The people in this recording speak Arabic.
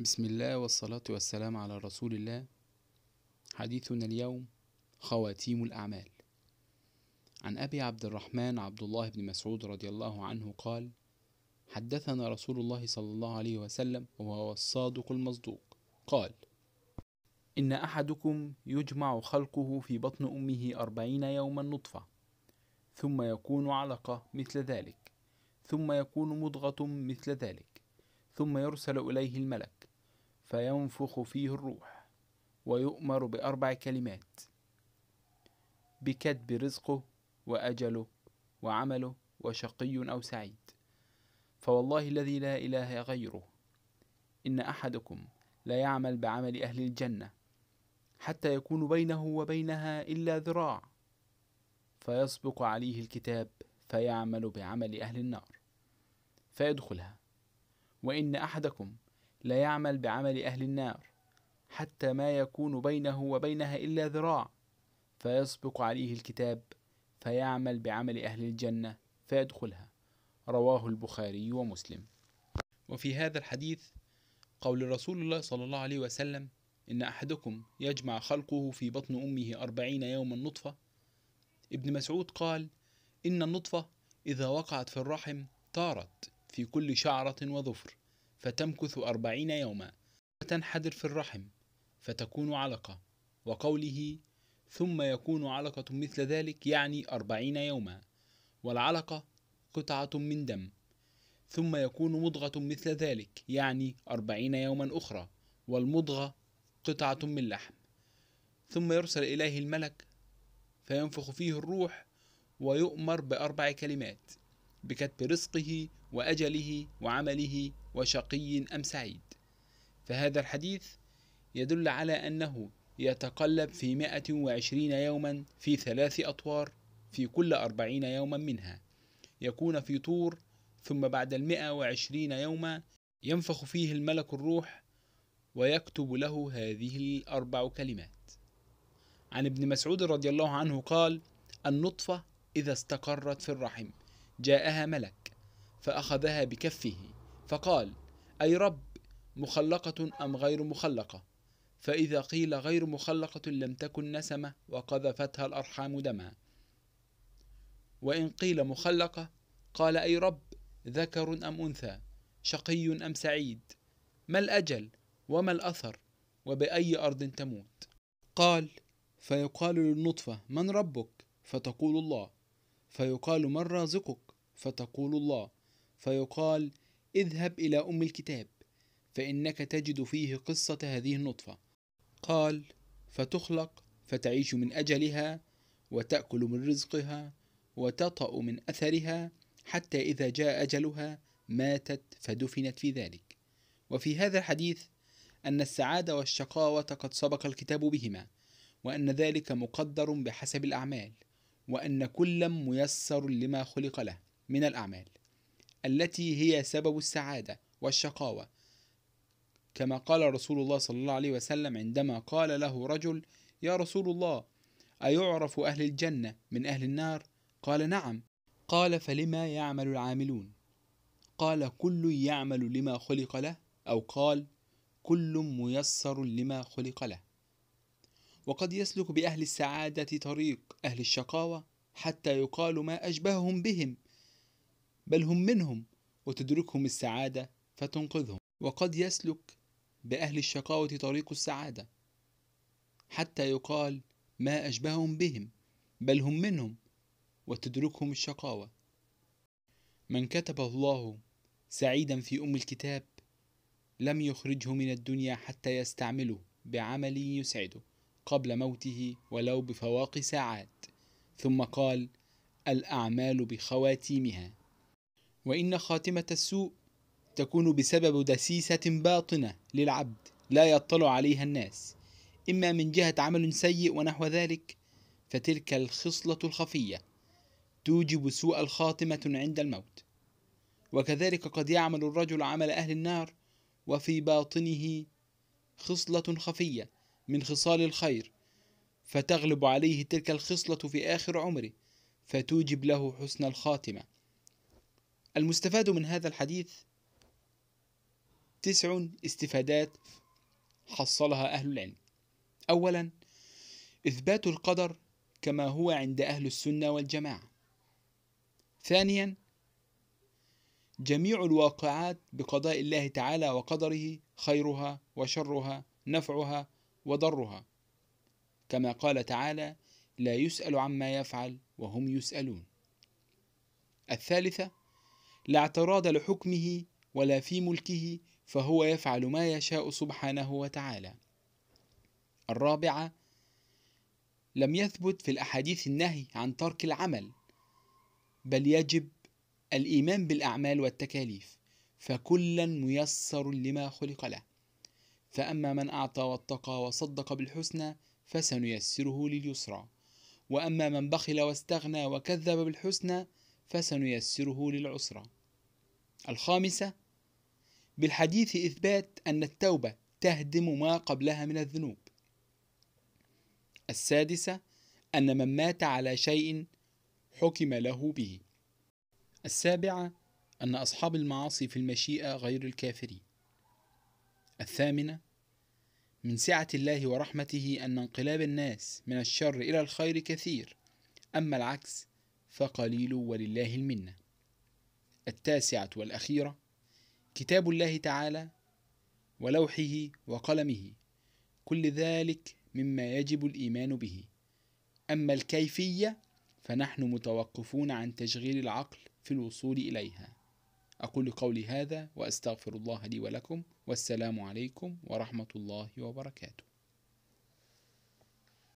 بسم الله والصلاة والسلام على رسول الله حديثنا اليوم خواتيم الأعمال عن أبي عبد الرحمن عبد الله بن مسعود رضي الله عنه قال حدثنا رسول الله صلى الله عليه وسلم وهو الصادق المصدوق قال إن أحدكم يجمع خلقه في بطن أمه أربعين يوما نطفة ثم يكون علقة مثل ذلك ثم يكون مضغة مثل ذلك ثم يرسل إليه الملك فينفخ فيه الروح ويؤمر بأربع كلمات بكتب رزقه وأجله وعمله وشقي أو سعيد فوالله الذي لا إله غيره إن أحدكم لا يعمل بعمل أهل الجنة حتى يكون بينه وبينها إلا ذراع فيسبق عليه الكتاب فيعمل بعمل أهل النار فيدخلها وإن أحدكم لا يعمل بعمل أهل النار حتى ما يكون بينه وبينها إلا ذراع فيسبق عليه الكتاب فيعمل بعمل أهل الجنة فيدخلها رواه البخاري ومسلم وفي هذا الحديث قول رسول الله صلى الله عليه وسلم إن أحدكم يجمع خلقه في بطن أمه أربعين يوما نطفة ابن مسعود قال إن النطفة إذا وقعت في الرحم طارت في كل شعرة وظفر فتمكث أربعين يوما وتنحدر في الرحم فتكون علقة وقوله ثم يكون علقة مثل ذلك يعني أربعين يوما والعلقة قطعة من دم ثم يكون مضغة مثل ذلك يعني أربعين يوما أخرى والمضغة قطعة من لحم ثم يرسل إليه الملك فينفخ فيه الروح ويؤمر بأربع كلمات بكتب رزقه وأجله وعمله وشقي أم سعيد فهذا الحديث يدل على أنه يتقلب في 120 يوما في ثلاث أطوار في كل أربعين يوما منها يكون في طور ثم بعد المئة وعشرين يوما ينفخ فيه الملك الروح ويكتب له هذه الأربع كلمات عن ابن مسعود رضي الله عنه قال النطفة إذا استقرت في الرحم جاءها ملك فأخذها بكفه فقال أي رب مخلقة أم غير مخلقة فإذا قيل غير مخلقة لم تكن نسمة وقذفتها الأرحام دما وإن قيل مخلقة قال أي رب ذكر أم أنثى شقي أم سعيد ما الأجل وما الأثر وبأي أرض تموت قال فيقال للنطفة من ربك فتقول الله فيقال من رازقك فتقول الله فيقال اذهب إلى أم الكتاب فإنك تجد فيه قصة هذه النطفة قال فتخلق فتعيش من أجلها وتأكل من رزقها وتطأ من أثرها حتى إذا جاء أجلها ماتت فدفنت في ذلك وفي هذا الحديث أن السعادة والشقاوة قد سبق الكتاب بهما وأن ذلك مقدر بحسب الأعمال وأن كلا ميسر لما خلق له من الأعمال التي هي سبب السعادة والشقاوة كما قال رسول الله صلى الله عليه وسلم عندما قال له رجل يا رسول الله أيعرف أهل الجنة من أهل النار؟ قال نعم قال فلما يعمل العاملون قال كل يعمل لما خلق له أو قال كل ميسر لما خلق له وقد يسلك بأهل السعادة طريق أهل الشقاوة حتى يقال ما أشبههم بهم بل هم منهم وتدركهم السعادة فتنقذهم وقد يسلك بأهل الشقاوة طريق السعادة حتى يقال ما أشبههم بهم بل هم منهم وتدركهم الشقاوة من كتب الله سعيدا في أم الكتاب لم يخرجه من الدنيا حتى يستعمله بعمل يسعده قبل موته ولو بفواق ساعات ثم قال الأعمال بخواتيمها وإن خاتمة السوء تكون بسبب دسيسة باطنة للعبد لا يطلع عليها الناس إما من جهة عمل سيء ونحو ذلك فتلك الخصلة الخفية توجب سوء الخاتمة عند الموت وكذلك قد يعمل الرجل عمل أهل النار وفي باطنه خصلة خفية من خصال الخير فتغلب عليه تلك الخصلة في آخر عمره فتوجب له حسن الخاتمة المستفاد من هذا الحديث تسع استفادات حصلها أهل العلم أولا إثبات القدر كما هو عند أهل السنة والجماعة ثانيا جميع الواقعات بقضاء الله تعالى وقدره خيرها وشرها نفعها وضرها كما قال تعالى لا يسأل عما يفعل وهم يسألون الثالثة لا اعتراض لحكمه ولا في ملكه فهو يفعل ما يشاء سبحانه وتعالى الرابعه لم يثبت في الاحاديث النهي عن ترك العمل بل يجب الايمان بالاعمال والتكاليف فكلا ميسر لما خلق له فاما من اعطى واتقى وصدق بالحسنى فسنيسره لليسرى واما من بخل واستغنى وكذب بالحسنى فسنيسره للعسرى الخامسة بالحديث إثبات أن التوبة تهدم ما قبلها من الذنوب السادسة أن من مات على شيء حكم له به السابعة أن أصحاب المعاصي في المشيئة غير الكافرين الثامنة من سعة الله ورحمته أن انقلاب الناس من الشر إلى الخير كثير أما العكس فقليل ولله المنة التاسعة والأخيرة كتاب الله تعالى ولوحه وقلمه كل ذلك مما يجب الإيمان به أما الكيفية فنحن متوقفون عن تشغيل العقل في الوصول إليها أقول قولي هذا وأستغفر الله لي ولكم والسلام عليكم ورحمة الله وبركاته